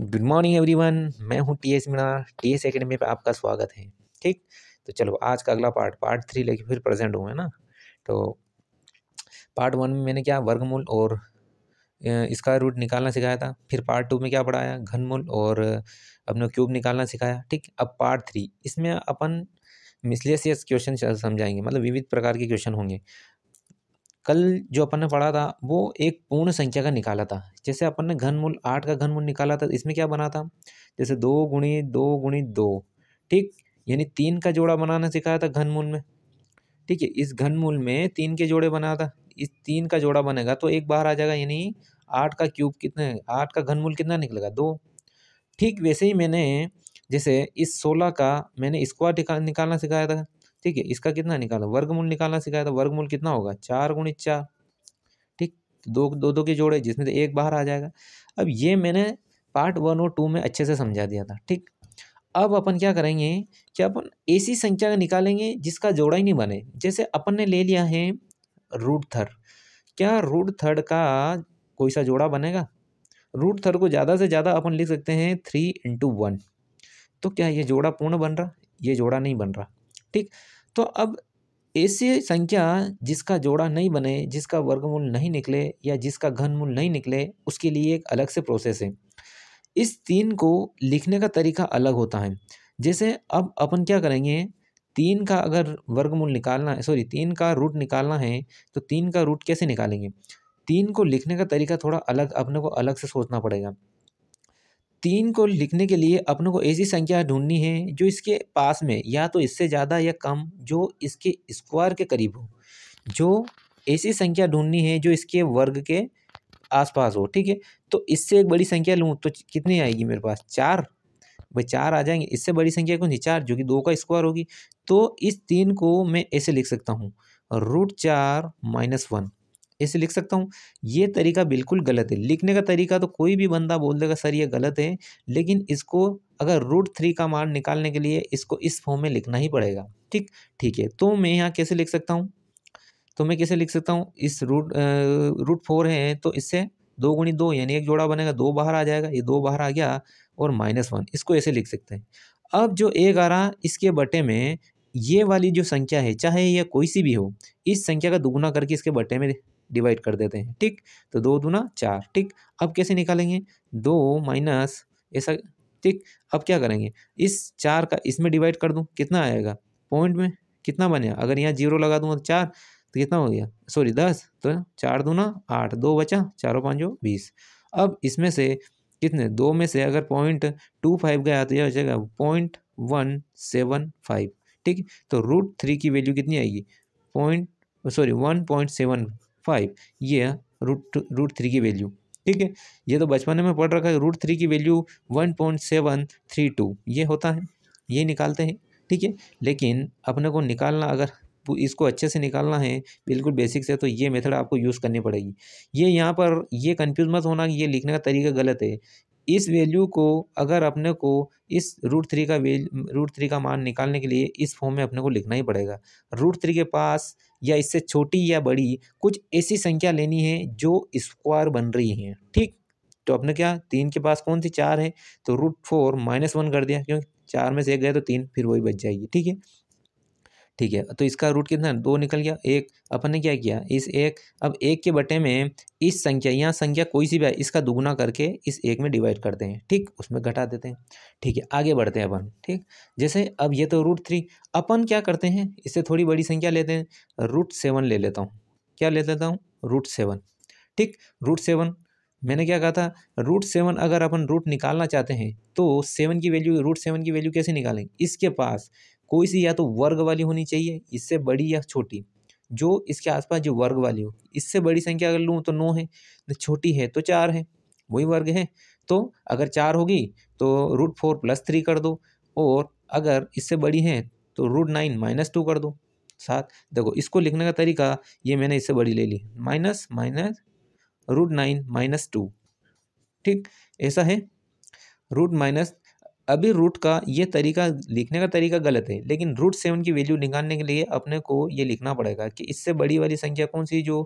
good morning everyone मैं हूं T S Meena T S academy पर आपका स्वागत है ठीक तो चलो आज का अगला पार्ट पार्ट थ्री लेके फिर प्रेजेंट हुए ना तो पार्ट वन में मैंने क्या वर्गमूल और इसका रूट निकालना सिखाया था फिर पार्ट टू में क्या पढ़ाया घनमूल और अपने क्यूब निकालना सिखाया ठीक अब पार्ट थ्री इसमें अपन मिसलेसियस क्वेश्चन समझाएंगे मतलब विविध प्रकार के क्वेश्चन होंगे कल जो अपन ने पढ़ा था वो एक पूर्ण संख्या का निकाला था जैसे अपन ने घनमूल आठ का घनमूल निकाला था इसमें क्या बना था जैसे दो गुणी दो गुणी दो ठीक यानी तीन का जोड़ा बनाना सिखाया था घनमूल में ठीक है इस घनमूल में तीन के जोड़े बना था इस तीन का जोड़ा बनेगा तो एक बाहर आ जाएगा यानी आठ का क्यूब कितने आठ का घनमूल कितना निकलेगा दो ठीक वैसे ही मैंने जैसे इस सोलह का मैंने स्क्वायर निकालना सिखाया था ठीक है इसका कितना निकाला वर्गमूल निकालना सिखाया था वर्गमूल कितना होगा चार गुणित चार ठीक दो दो दो के जोड़े जिसमें से एक बाहर आ जाएगा अब ये मैंने पार्ट वन और टू में अच्छे से समझा दिया था ठीक अब अपन क्या करेंगे कि अपन ऐसी संख्या निकालेंगे जिसका जोड़ा ही नहीं बने जैसे अपन ने ले लिया है रूट थर्ड क्या रूट थर्ड का कोई सा जोड़ा बनेगा रूट थर्ड को ज़्यादा से ज़्यादा अपन लिख सकते हैं थ्री इंटू वन तो क्या ये जोड़ा पूर्ण बन रहा ये जोड़ा नहीं बन रहा ठीक तो अब ऐसी संख्या जिसका जोड़ा नहीं बने जिसका वर्गमूल नहीं निकले या जिसका घनमूल नहीं निकले उसके लिए एक अलग से प्रोसेस है इस तीन को लिखने का तरीका अलग होता है जैसे अब अपन क्या करेंगे तीन का अगर वर्गमूल निकालना है सॉरी तीन का रूट निकालना है तो तीन का रूट कैसे निकालेंगे तीन को लिखने का तरीका थोड़ा अलग अपने को अलग से सोचना पड़ेगा तीन को लिखने के लिए अपने को ऐसी संख्या ढूंढनी है जो इसके पास में या तो इससे ज़्यादा या कम जो इसके स्क्वायर के करीब हो जो ऐसी संख्या ढूंढनी है जो इसके वर्ग के आसपास हो ठीक है तो इससे एक बड़ी संख्या लूँ तो कितनी आएगी मेरे पास चार भाई चार आ जाएंगे इससे बड़ी संख्या कौन सी चार जो कि दो का स्क्वायर होगी तो इस तीन को मैं ऐसे लिख सकता हूँ रूट चार माइनस वन ऐसे लिख सकता हूँ ये तरीका बिल्कुल गलत है लिखने का तरीका तो कोई भी बंदा बोल देगा सर ये गलत है लेकिन इसको अगर रूट थ्री का मान निकालने के लिए इसको इस फॉर्म में लिखना ही पड़ेगा ठीक ठीक है तो मैं यहाँ कैसे लिख सकता हूँ तो मैं कैसे लिख सकता हूँ इस रूट रूट फोर है तो इससे दो गुणी दो यानी एक जोड़ा बनेगा दो बाहर आ जाएगा ये दो बाहर आ गया और माइनस वन इसको ऐसे लिख सकते हैं अब जो एक आ रहा इसके बटे में ये वाली जो संख्या है चाहे यह कोई सी भी हो इस संख्या का दोगुना करके इसके बटे में डिवाइड कर देते हैं ठीक तो दो दूना चार ठीक अब कैसे निकालेंगे दो माइनस ऐसा ठीक अब क्या करेंगे इस चार का इसमें डिवाइड कर दूँ कितना आएगा पॉइंट में कितना बनेगा अगर यहाँ जीरो लगा दूँगा तो चार तो कितना हो गया सॉरी दस तो चार दूना आठ दो बचा चारों पाँचों बीस अब इसमें से कितने दो में से अगर पॉइंट टू फाइव गया तो यह हो जाएगा पॉइंट वन सेवन फाइव ठीक तो रूट थ्री की वैल्यू कितनी आएगी point sorry one point seven five ये है रूट रूट थ्री की वैल्यू ठीक है ये तो बचपन में पढ़ रखा है रूट थ्री की value one point seven three two ये होता है ये निकालते हैं ठीक है लेकिन अपने को निकालना अगर इसको अच्छे से निकालना है बिल्कुल बेसिक से तो ये मेथड आपको यूज़ करनी पड़ेगी ये यहाँ पर ये कन्फ्यूज मत होना कि ये लिखने का तरीका गलत है इस वैल्यू को अगर अपने को इस रूट थ्री का वैल्यू रूट थ्री का मान निकालने के लिए इस फॉर्म में अपने को लिखना ही पड़ेगा रूट थ्री के पास या इससे छोटी या बड़ी कुछ ऐसी संख्या लेनी है जो स्क्वायर बन रही है ठीक तो आपने क्या तीन के पास कौन सी चार है तो रूट फोर माइनस वन कर दिया क्योंकि चार में से एक गए तो तीन फिर वही बच जाएगी ठीक है ठीक है तो इसका रूट कितना दो निकल गया एक अपन ने क्या किया इस एक अब एक के बटे में इस संख्या यहाँ संख्या कोई सी भी है इसका दुगुना करके इस एक में डिवाइड करते हैं ठीक उसमें घटा देते हैं ठीक है आगे बढ़ते हैं अपन ठीक जैसे अब ये तो रूट थ्री अपन क्या करते हैं इससे थोड़ी बड़ी संख्या लेते हैं रूट सेवन ले लेता हूँ क्या ले लेता हूँ रूट सेवन ठीक रूट सेवन मैंने क्या कहा था रूट सेवन अगर अपन रूट निकालना चाहते हैं तो सेवन की वैल्यू रूट सेवन की वैल्यू कैसे निकालेंगे इसके पास कोई सी या तो वर्ग वाली होनी चाहिए इससे बड़ी या छोटी जो इसके आसपास जो वर्ग वाली हो इससे बड़ी संख्या अगर लूँ तो नौ है छोटी है तो चार है वही वर्ग है तो अगर चार होगी तो रूट फोर प्लस थ्री कर दो और अगर इससे बड़ी है तो रूट नाइन माइनस टू कर दो साथ देखो इसको लिखने का तरीका ये मैंने इससे बड़ी ले ली minus minus root nine minus two ठीक ऐसा है रूट माइनस अभी रूट का ये तरीका लिखने का तरीका गलत है लेकिन रूट सेवन की वैल्यू निकालने के लिए अपने को ये लिखना पड़ेगा कि इससे बड़ी वाली संख्या कौन सी जो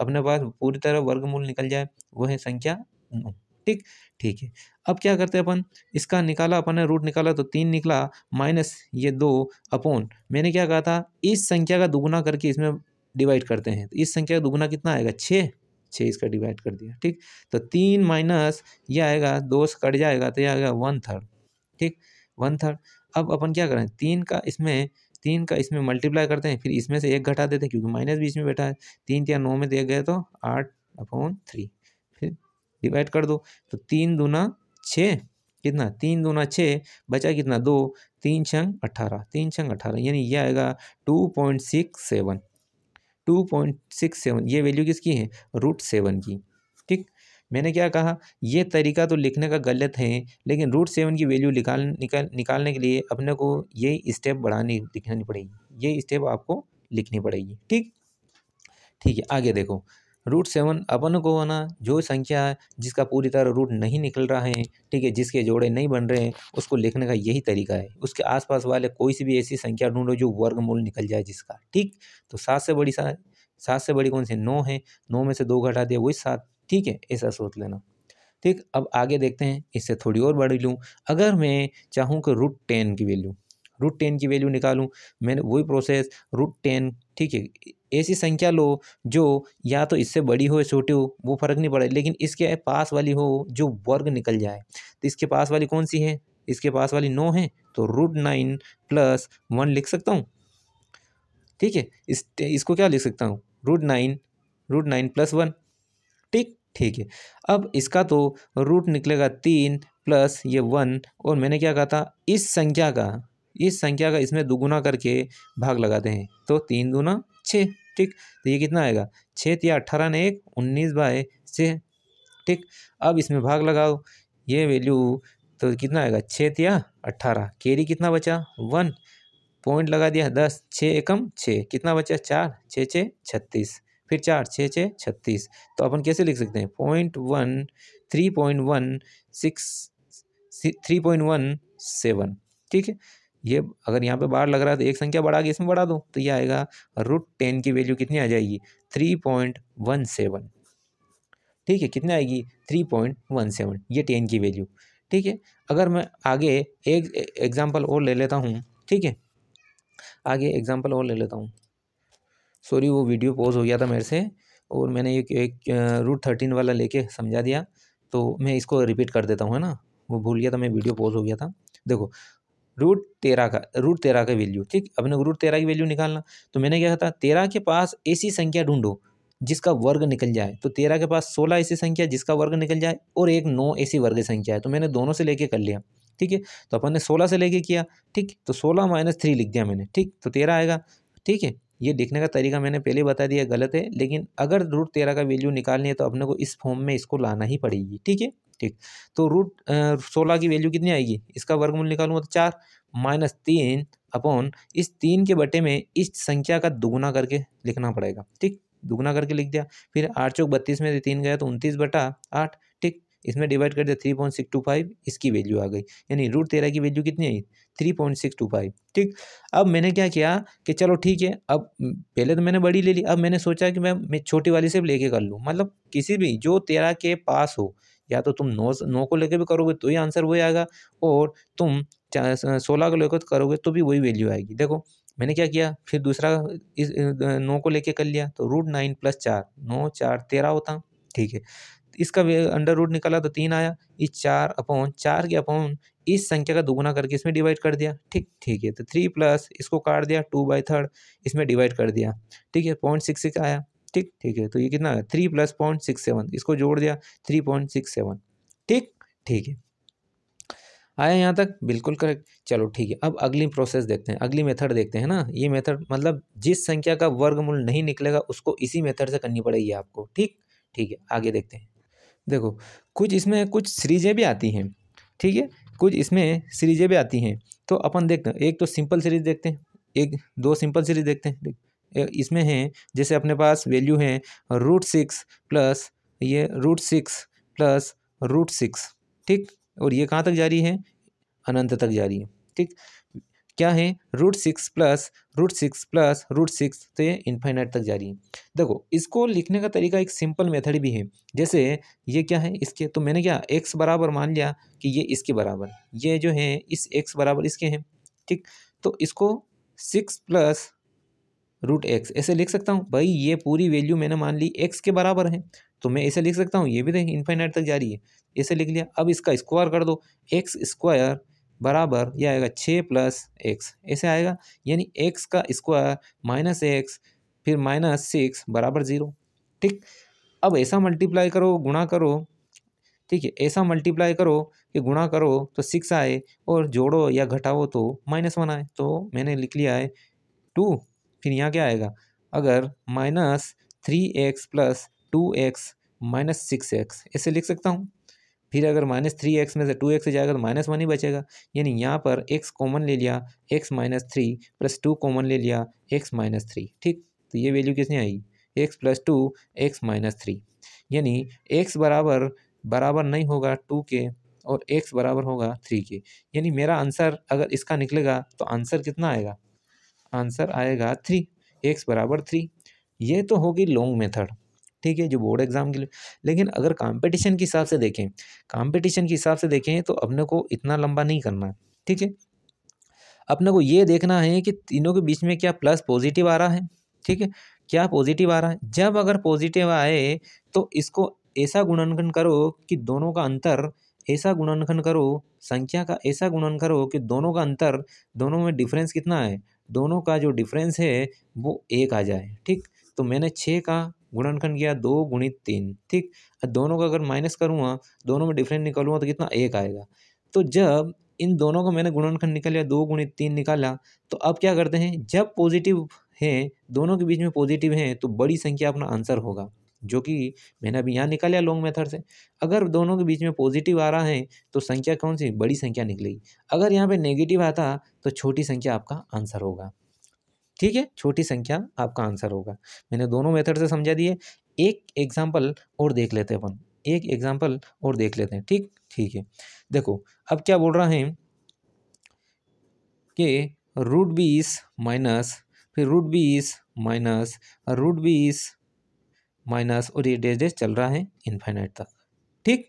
अपने पास पूरी तरह वर्गमूल निकल जाए वो है संख्या नौ ठीक ठीक है अब क्या करते हैं अपन इसका निकाला अपन ने रूट निकाला तो तीन निकला माइनस ये दो अपोन मैंने क्या कहा था इस संख्या का दुगुना करके इसमें डिवाइड करते हैं तो इस संख्या का दुगुना कितना आएगा छः छः इसका डिवाइड कर दिया ठीक तो तीन माइनस ये आएगा दो से कट जाएगा तो ये आएगा वन थर्ड ठीक वन थर्ड अब अपन क्या करें तीन का इसमें तीन का इसमें मल्टीप्लाई करते हैं फिर इसमें से एक घटा देते हैं क्योंकि माइनस बीच में बैठा है तीन या नौ में दिया गया तो आठ अपॉन थ्री फिर डिवाइड कर दो तो तीन दूना छः कितना तीन दूना छः बचा कितना दो तीन छंग अट्ठारह तीन छंग अट्ठारह यानी यह आएगा two point six seven two point six seven ये वैल्यू किसकी है रूट सेवन की ठीक मैंने क्या कहा ये तरीका तो लिखने का गलत है लेकिन रूट सेवन की वैल्यू निकाल निकाल निकालने के लिए अपने को ये स्टेप बढ़ानी लिखनी पड़ेगी ये स्टेप आपको लिखनी पड़ेगी ठीक ठीक है आगे देखो रूट सेवन अपन को ना जो संख्या है जिसका पूरी तरह रूट नहीं निकल रहा है ठीक है जिसके जोड़े नहीं बन रहे हैं उसको लिखने का यही तरीका है उसके आसपास वाले कोई सी भी ऐसी संख्या ढूंढो जो वर्गमूल निकल जाए जिसका ठीक तो सात से बड़ी सात सात से बड़ी कौन सी नौ है नौ में से दो घटा दिया वही सात ठीक है ऐसा सोच लेना ठीक अब आगे देखते हैं इससे थोड़ी और बढ़ लूँ अगर मैं चाहूँ कि रूट टेन की वैल्यू रूट टेन की वैल्यू निकालूँ मैंने वही प्रोसेस रूट टेन ठीक है ऐसी संख्या लो जो या तो इससे बड़ी हो या छोटी हो वो फ़र्क नहीं पड़े लेकिन इसके पास वाली हो जो वर्ग निकल जाए तो इसके पास वाली कौन सी है इसके पास वाली नौ है तो रूट नाइन प्लस वन लिख सकता हूँ ठीक है इस इसको क्या लिख सकता हूँ root nine root nine plus one ठीक ठीक है अब इसका तो रूट निकलेगा तीन प्लस ये वन और मैंने क्या कहा था इस संख्या का इस संख्या का इसमें दुगुना करके भाग लगाते हैं तो तीन दुना छः ठीक तो ये कितना आएगा छः या अट्ठारह ने एक उन्नीस बाय छः ठीक अब इसमें भाग लगाओ ये वैल्यू तो कितना आएगा छः या अट्ठारह केरी कितना बचा वन पॉइंट लगा दिया दस छः एकम छः कितना बचा चार छः छः छत्तीस फिर चार छः छः छत्तीस तो अपन कैसे लिख सकते हैं point one three point one six three point one seven ठीक है ये अगर यहाँ पे बार लग रहा है तो एक संख्या बढ़ा के इसमें बढ़ा दो तो ये आएगा रूट टेन की वैल्यू कितनी आ जाएगी थ्री पॉइंट वन सेवन ठीक है कितनी आएगी थ्री पॉइंट वन सेवन ये टेन की वैल्यू ठीक है अगर मैं आगे एक एग्ज़ाम्पल और ले लेता हूँ ठीक है आगे एग्ज़ाम्पल और ले लेता हूँ सॉरी वो वीडियो पॉज हो गया था मेरे से और मैंने एक, एक रूट थर्टीन वाला लेके समझा दिया तो मैं इसको रिपीट कर देता हूँ है ना वो भूल गया था मैं वीडियो पॉज हो गया था देखो रूट तेरह का रूट तेरह का वैल्यू ठीक अपने रूट तेरह की वैल्यू निकालना तो मैंने क्या कहा था तेरह के पास ऐसी संख्या ढूंढो जिसका वर्ग निकल जाए तो तेरह के पास सोलह ऐसी संख्या जिसका वर्ग निकल जाए और एक नौ ऐसी वर्ग संख्या है तो मैंने दोनों से लेके कर लिया ठीक है तो अपन ने सोलह से लेके किया ठीक तो सोलह माइनस थ्री लिख दिया मैंने ठीक तो तेरह आएगा ठीक है ये देखने का तरीका मैंने पहले बता दिया गलत है लेकिन अगर रूट तेरह का वैल्यू निकालनी है तो अपने को इस फॉर्म में इसको लाना ही पड़ेगी ठीक है ठीक तो रूट सोलह की वैल्यू कितनी आएगी इसका वर्गमूल निकालूंगा तो चार माइनस तीन अपॉन इस तीन के बटे में इस संख्या का दुगुना करके लिखना पड़ेगा ठीक दुगुना करके लिख दिया फिर आठ चौक बत्तीस में तीन गया तो उनतीस बटा आठ इसमें डिवाइड कर दिया three point six two five इसकी वैल्यू आ गई यानी रूट तेरह की वैल्यू कितनी आई three point six two five ठीक अब मैंने क्या किया कि चलो ठीक है अब पहले तो मैंने बड़ी ले ली अब मैंने सोचा कि मैं मैं छोटी वाली से लेके कर लूँ मतलब किसी भी जो तेरह के पास हो या तो तुम नौ नौ को लेकर भी करोगे तो ही आंसर वही आएगा और तुम सोलह को लेकर करोगे तो भी वही वैल्यू आएगी देखो मैंने क्या किया फिर दूसरा इस नौ को लेके कर लिया तो रूट नाइन प्लस चार नौ चार तेरह होता ठीक है इसका अंडर रूट निकाला तो तीन आया इस चार अपॉन चार के अपॉन इस संख्या का दोगुना करके इसमें डिवाइड कर दिया ठीक ठीक है तो थ्री प्लस इसको काट दिया टू बाई थर्ड इसमें डिवाइड कर दिया ठीक है पॉइंट सिक्स सिक्स आया ठीक ठीक है तो ये कितना आया three plus point six seven इसको जोड़ दिया थ्री पॉइंट सिक्स सेवन ठीक ठीक है आया यहाँ तक बिल्कुल करेक्ट चलो ठीक है अब अगली प्रोसेस देखते हैं अगली मेथड देखते हैं ना ये मेथड मतलब जिस संख्या का वर्गमूल नहीं निकलेगा उसको इसी मेथड से करनी पड़ेगी आपको ठीक ठीक है आगे देखते हैं देखो कुछ इसमें कुछ सीरीजें भी आती हैं ठीक है कुछ इसमें सीरीजें भी आती हैं तो अपन देखते हैं एक तो सिंपल सीरीज देखते हैं एक दो सिंपल सीरीज देखते हैं इसमें हैं जैसे अपने पास वैल्यू है रूट सिक्स प्लस ये root six plus root six ठीक और ये कहाँ तक जारी है अनंत तक जारी है ठीक क्या है root six plus root six plus root six तो ये इन्फाइनाइट तक जा रही है देखो इसको लिखने का तरीका एक सिंपल मेथड भी है जैसे ये क्या है इसके तो मैंने क्या एक्स बराबर मान लिया कि ये इसके बराबर ये जो है इस एक्स बराबर इसके हैं ठीक तो इसको सिक्स प्लस रूट एक्स ऐसे लिख सकता हूँ भाई ये पूरी वैल्यू मैंने मान ली एक्स के बराबर है तो मैं ऐसे लिख सकता हूँ ये भी देखें तो इन्फाइनाइट तक जा रही है ऐसे लिख लिया अब इसका स्क्वायर कर दो एक्स स्क्वायर बराबर यह आएगा छः प्लस एक्स ऐसे आएगा यानी एक्स का स्क्वायर माइनस एक्स फिर माइनस सिक्स बराबर ज़ीरो ठीक अब ऐसा मल्टीप्लाई करो गुणा करो ठीक है ऐसा मल्टीप्लाई करो कि गुणा करो तो सिक्स आए और जोड़ो या घटाओ तो माइनस वन आए तो मैंने लिख लिया है टू फिर यहाँ क्या आएगा अगर minus three x plus two x minus six x ऐसे लिख सकता हूँ फिर अगर माइनस थ्री एक्स में से टू एक्स जाएगा तो माइनस वन ही बचेगा यानी यहाँ पर एक्स कॉमन ले लिया x minus three plus two common ले लिया x माइनस थ्री ठीक तो ये वैल्यू किसने आई x plus two x minus three यानी x बराबर बराबर नहीं होगा टू के और एक्स बराबर होगा थ्री के यानी मेरा आंसर अगर इसका निकलेगा तो आंसर कितना आएगा आंसर आएगा थ्री एक्स बराबर थ्री ये तो होगी लॉन्ग मेथड ठीक है जो बोर्ड एग्ज़ाम के लिए लेकिन अगर कंपटीशन के हिसाब से देखें कंपटीशन के हिसाब से देखें तो अपने को इतना लंबा नहीं करना ठीक है अपने को ये देखना है कि तीनों के बीच में क्या प्लस पॉजिटिव आ रहा है ठीक है क्या पॉजिटिव आ रहा है जब अगर पॉजिटिव आए तो इसको ऐसा गुणांकन करो कि दोनों का अंतर ऐसा गुणांकन करो संख्या का ऐसा गुणन करो कि दोनों का अंतर दोनों में डिफरेंस कितना है दोनों का जो डिफरेंस है वो एक आ जाए ठीक तो मैंने छः का गुणनखंड किया दो गुणित तीन ठीक दोनों का अगर माइनस करूँगा दोनों में डिफरेंस निकालूंगा तो कितना एक आएगा तो जब इन दोनों को मैंने गुणनखंड लिया दो गुणित तीन निकाला तो अब क्या करते हैं जब पॉजिटिव हैं दोनों के बीच में पॉजिटिव हैं तो बड़ी संख्या अपना आंसर होगा जो कि मैंने अभी यहाँ लिया लॉन्ग मेथड से अगर दोनों के बीच में पॉजिटिव आ रहा है तो संख्या कौन सी बड़ी संख्या निकलेगी अगर यहाँ पे नेगेटिव आता तो छोटी संख्या आपका आंसर होगा ठीक है छोटी संख्या आपका आंसर होगा मैंने दोनों मेथड से समझा दिए एक एग्जाम्पल और देख लेते हैं अपन एक एग्जाम्पल और देख लेते हैं ठीक ठीक है देखो अब क्या बोल रहा है कि रूट बीस माइनस फिर रूट बीस माइनस रूट बीस माइनस और ये डेज डेज चल रहा है इन्फाइनाइट तक ठीक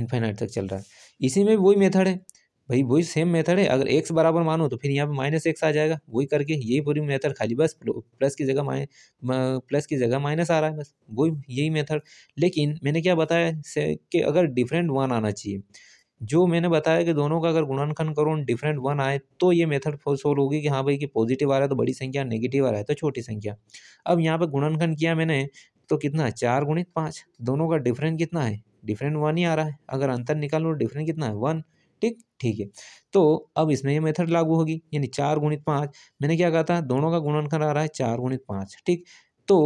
इन्फाइनाइट तक चल रहा है इसी में वही मेथड है भाई वही सेम मेथड है अगर एक्स बराबर मानो तो फिर यहाँ पे माइनस एक्स आ जाएगा वही करके यही पूरी मेथड खाली बस प्लस की जगह माइन प्लस की जगह माइनस आ रहा है बस वही यही मेथड लेकिन मैंने क्या बताया कि अगर डिफरेंट वन आना चाहिए जो मैंने बताया कि दोनों का अगर गुणनखंड करो डिफरेंट वन आए तो ये मेथड सोल्व होगी कि हाँ भाई कि पॉजिटिव आ रहा है तो बड़ी संख्या नेगेटिव आ रहा है तो छोटी संख्या अब यहाँ पर गुणनखंड किया मैंने तो कितना चार गुणित पाँच दोनों का डिफरेंट कितना है डिफरेंट वन ही आ रहा है अगर अंतर निकालो डिफरेंट कितना है वन ठीक ठीक है तो अब इसमें ये मेथड लागू होगी यानी चार गुणित पाँच मैंने क्या कहा था दोनों का गुणनखंड आ रहा है चार गुणित पाँच ठीक तो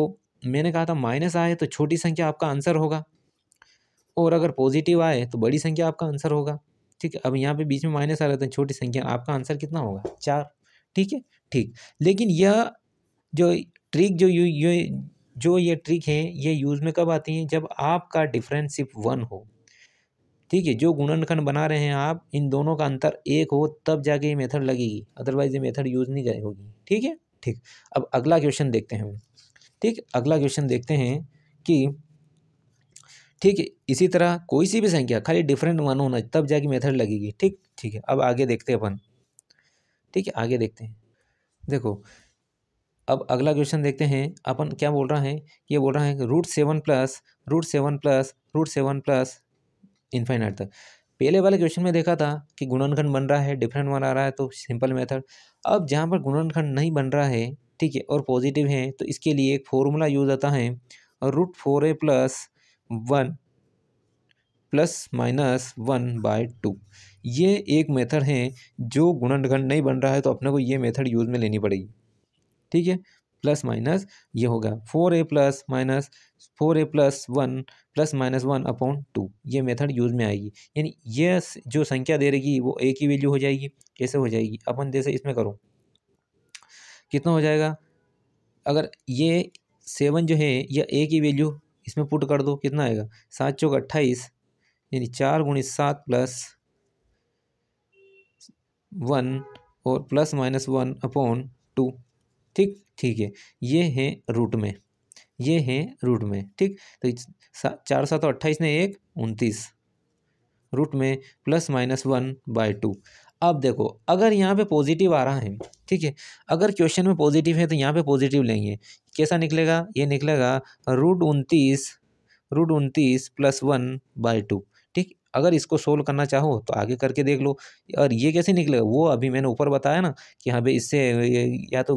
मैंने कहा था माइनस आए तो छोटी संख्या आपका आंसर होगा और अगर पॉजिटिव आए तो बड़ी संख्या आपका आंसर होगा ठीक है अब यहाँ पे बीच में माइनस आ रहा था तो छोटी संख्या आपका आंसर कितना होगा चार ठीक है ठीक लेकिन यह जो ट्रिक जो यू, यू जो ये ट्रिक है ये यूज़ में कब आती है जब आपका डिफरेंस सिर्फ वन हो ठीक है जो गुणनखंड बना रहे हैं आप इन दोनों का अंतर एक हो तब जाके ये मेथड लगेगी अदरवाइज ये मेथड यूज़ नहीं करेगी होगी ठीक है ठीक अब अगला क्वेश्चन देखते हैं ठीक अगला क्वेश्चन देखते हैं कि ठीक है इसी तरह कोई सी भी संख्या खाली डिफरेंट वन होना तब जाके मेथड लगेगी ठीक ठीक है अब आगे देखते हैं अपन ठीक है आगे देखते हैं देखो अब अगला क्वेश्चन देखते हैं अपन क्या बोल रहा है ये बोल रहा है कि root seven plus root seven plus root seven plus infinite तक पहले वाले क्वेश्चन में देखा था कि गुणनखंड बन रहा है डिफरेंट वन आ रहा है तो सिंपल मेथड अब जहाँ पर गुणनखंड नहीं बन रहा है ठीक है और पॉजिटिव है तो इसके लिए एक फॉर्मूला यूज आता है और root four a plus one plus minus one by two ये एक मेथड है जो गुणनखंड नहीं बन रहा है तो अपने को ये मेथड यूज़ में लेनी पड़ेगी ठीक है प्लस माइनस ये होगा four a plus minus four a plus one plus minus one upon two ये मेथड यूज़ में आएगी यानी ये जो संख्या दे रहेगी वो ए की वैल्यू हो जाएगी कैसे हो जाएगी अपन जैसे इसमें करो कितना हो जाएगा अगर ये सेवन जो है या ए की वैल्यू इसमें पुट कर दो कितना आएगा सात चौक अट्ठाईस यानी चार गुणित सात प्लस वन और plus minus one upon two ठीक ठीक है ये है रूट में ये हैं रूट में ठीक तो चार सात अट्ठाईस ने एक उनतीस रूट में plus minus one by two अब देखो अगर यहाँ पे पॉजिटिव आ रहा है ठीक है अगर क्वेश्चन में पॉजिटिव है तो यहाँ पे पॉजिटिव लेंगे कैसा निकलेगा ये निकलेगा रूट उनतीस रूट उनतीस प्लस वन बाय टू ठीक अगर इसको सोल्व करना चाहो तो आगे करके देख लो और ये कैसे निकलेगा वो अभी मैंने ऊपर बताया ना कि हाँ भाई इससे या तो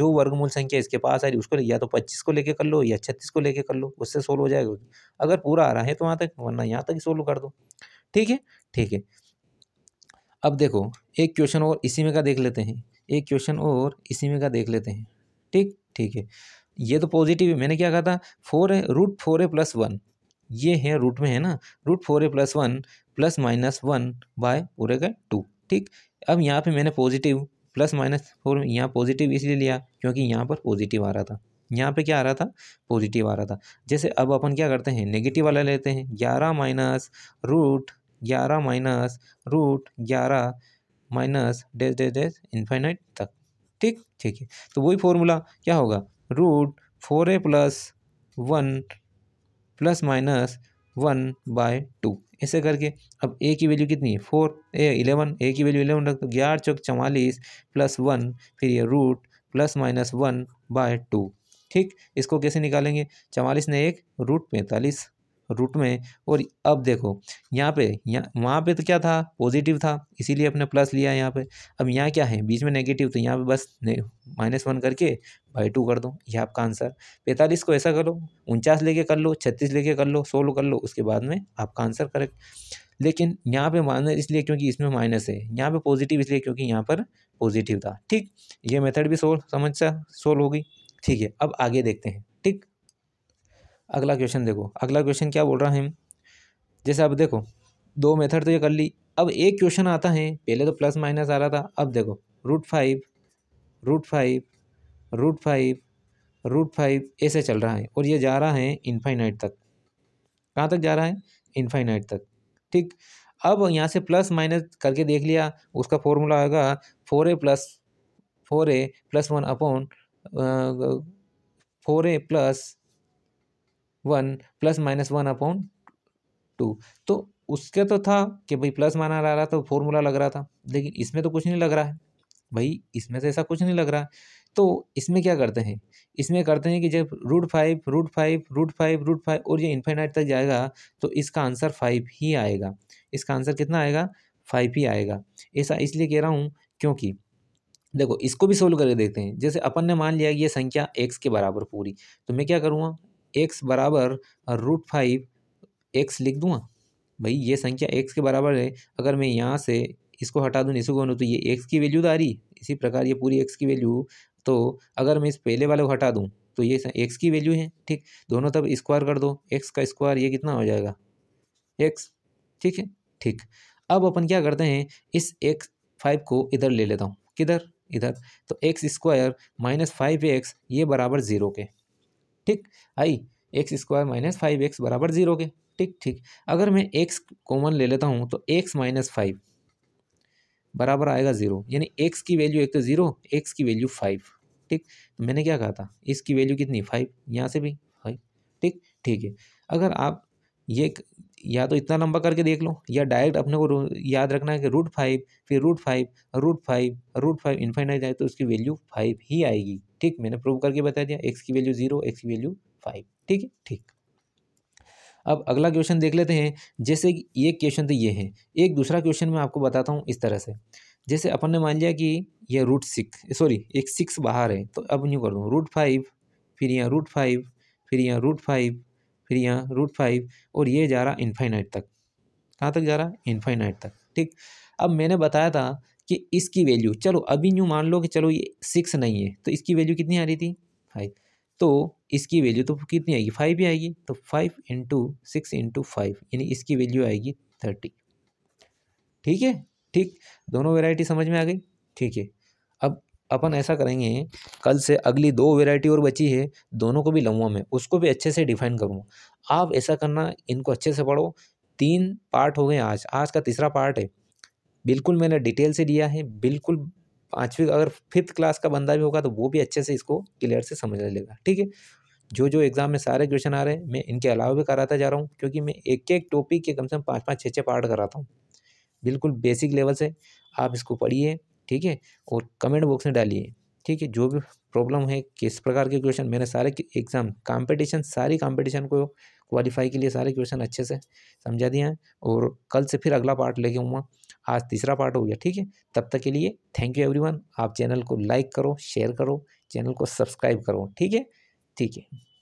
जो वर्गमूल संख्या इसके पास आ रही उसको या तो पच्चीस को लेके कर लो या छत्तीस को लेके कर लो उससे सोल्व हो जाएगा अगर पूरा आ रहा है तो वहाँ तक वरना यहाँ तक सोल्व कर दो ठीक है ठीक है अब देखो एक क्वेश्चन और इसी में का देख लेते हैं एक क्वेश्चन और इसी में का देख लेते हैं ठीक ठीक है ये तो पॉजिटिव है मैंने क्या कहा था फोर है रूट फोर है प्लस वन ये है रूट में है ना root four a plus one plus minus one by पूरे का टू ठीक अब यहाँ पे मैंने पॉजिटिव प्लस माइनस फोर यहाँ पॉजिटिव इसलिए लिया क्योंकि यहाँ पर पॉजिटिव आ रहा था यहाँ पे क्या आ रहा था पॉजिटिव आ रहा था जैसे अब अपन क्या करते हैं नेगेटिव वाला लेते हैं ग्यारह माइनस रूट ग्यारह माइनस रूट ग्यारह minus dash dash dash infinite तक ठीक ठीक है तो वही फॉर्मूला क्या होगा root four a plus one plus minus one by two ऐसे करके अब ए की वैल्यू कितनी है फोर ए इलेवन ए की वैल्यू इलेवन रख दो ग्यारह चौक चवालीस प्लस वन फिर ये root plus minus one by two ठीक इसको कैसे निकालेंगे चवालीस ने एक रूट पैंतालीस रूट में और अब देखो यहाँ पे यहाँ वहाँ पे तो क्या था पॉजिटिव था इसीलिए अपने प्लस लिया यहाँ पे अब यहाँ क्या है बीच में नेगेटिव तो यहाँ पे बस माइनस वन करके बाई टू कर दो ये आपका आंसर पैंतालीस को ऐसा करो उनचास लेके कर लो छत्तीस लेके कर लो सोलह कर लो उसके बाद में आपका आंसर करेक्ट लेकिन यहाँ पे माइनस इसलिए क्योंकि इसमें माइनस है यहाँ पे पॉजिटिव इसलिए क्योंकि यहाँ पर पॉजिटिव था ठीक ये मेथड भी सोल्व समझ सा सोल्व होगी ठीक है अब आगे देखते हैं अगला क्वेश्चन देखो अगला क्वेश्चन क्या बोल रहा है जैसे अब देखो दो मेथड तो ये कर ली अब एक क्वेश्चन आता है पहले तो प्लस माइनस आ रहा था अब देखो root five root five root five root five ऐसे चल रहा है और ये जा रहा है इनफाइनाइट तक कहाँ तक जा रहा है इनफाइनाइट तक ठीक अब यहाँ से प्लस माइनस करके देख लिया उसका फॉर्मूला आएगा four a plus four a plus one upon four a plus one plus minus one upon two तो उसके तो था कि भाई प्लस माना आ रहा था फॉर्मूला लग रहा था लेकिन इसमें तो कुछ नहीं लग रहा है भाई इसमें से ऐसा कुछ नहीं लग रहा है तो इसमें क्या करते हैं इसमें करते हैं कि जब root five root five root five root five और ये इन्फाइनाइट तक जाएगा तो इसका आंसर फाइव ही आएगा इसका आंसर कितना आएगा फाइव ही आएगा ऐसा इसलिए कह रहा हूँ क्योंकि देखो इसको भी सोल्व करके देखते हैं जैसे अपन ने मान लिया कि ये संख्या एक्स के बराबर पूरी तो मैं क्या करूँगा एक्स बराबर रूट फाइव एक्स लिख दूँगा भाई ये संख्या एक्स के बराबर है अगर मैं यहाँ से इसको हटा दूँ इसको तो ये एक्स की वैल्यू तो आ रही इसी प्रकार ये पूरी एक्स की वैल्यू तो अगर मैं इस पहले वाले को हटा दूँ तो ये एक्स की वैल्यू है ठीक दोनों तब स्क्वायर कर दो एक्स का स्क्वायर ये कितना हो जाएगा एक्स ठीक है ठीक अब अपन क्या करते हैं इस एक्स फाइव को इधर ले लेता हूँ किधर इधर तो x square minus five x ये बराबर ज़ीरो के ठीक आई x square minus five x बराबर जीरो के ठीक ठीक अगर मैं एक्स कॉमन ले लेता हूँ तो एक्स माइनस फाइव बराबर आएगा ज़ीरो यानी एक्स की वैल्यू एक तो ज़ीरो एक्स की वैल्यू फाइव ठीक तो मैंने क्या कहा था इसकी वैल्यू कितनी फाइव यहाँ से भी फाइव ठीक ठीक है अगर आप ये या तो इतना लंबा करके देख लो या डायरेक्ट अपने को याद रखना है कि रूट फाइव फिर root five root five root five infinite जाए तो उसकी वैल्यू फाइव ही आएगी ठीक मैंने प्रूव करके बता दिया एक्स की वैल्यू जीरो एक्स की वैल्यू फाइव ठीक है ठीक अब अगला क्वेश्चन देख लेते हैं जैसे ये क्वेश्चन तो ये है एक दूसरा क्वेश्चन मैं आपको बताता हूँ इस तरह से जैसे अपन ने मान लिया कि यह रूट सिक्स सॉरी एक सिक्स बाहर है तो अब यूँ कर दूँ रूट फाइव फिर यहाँ रूट फाइव फिर यहाँ रूट फाइव फिर यहाँ रूट फाइव और ये जा रहा इन्फाइनाइट तक कहाँ तक जा रहा इन्फाइनाइट तक ठीक अब मैंने बताया था कि इसकी वैल्यू चलो अभी न्यू मान लो कि चलो ये सिक्स नहीं है तो इसकी वैल्यू कितनी आ रही थी फाइव तो इसकी वैल्यू तो कितनी आएगी फाइव ही आएगी तो five into six into five यानी इसकी वैल्यू आएगी थर्टी ठीक है ठीक दोनों वेराइटी समझ में आ गई ठीक है अब अपन ऐसा करेंगे कल से अगली दो वेराइटी और बची है दोनों को भी लम्बा मैं उसको भी अच्छे से डिफाइन करूँगा आप ऐसा करना इनको अच्छे से पढ़ो तीन पार्ट हो गए आज आज का तीसरा पार्ट है बिल्कुल मैंने डिटेल से दिया है बिल्कुल पाँचवीं अगर फिफ्थ क्लास का बंदा भी होगा तो वो भी अच्छे से इसको क्लियर से समझ लेगा ठीक है जो जो एग्ज़ाम में सारे क्वेश्चन आ रहे हैं मैं इनके अलावा भी कराता जा रहा हूँ क्योंकि मैं एक एक टॉपिक के कम से कम पाँच पाँच छः छः पार्ट कराता हूँ बिल्कुल बेसिक लेवल से आप इसको पढ़िए ठीक है और कमेंट बॉक्स में डालिए ठीक है जो भी प्रॉब्लम है किस प्रकार के क्वेश्चन मैंने सारे एग्ज़ाम कॉम्पिटिशन सारी कॉम्पिटिशन को क्वालिफाई के लिए सारे क्वेश्चन अच्छे से समझा दिए हैं और कल से फिर अगला पार्ट लेके आऊँगा आज तीसरा पार्ट हो गया ठीक है तब तक के लिए थैंक यू एवरीवन आप चैनल को लाइक करो शेयर करो चैनल को सब्सक्राइब करो ठीक है ठीक है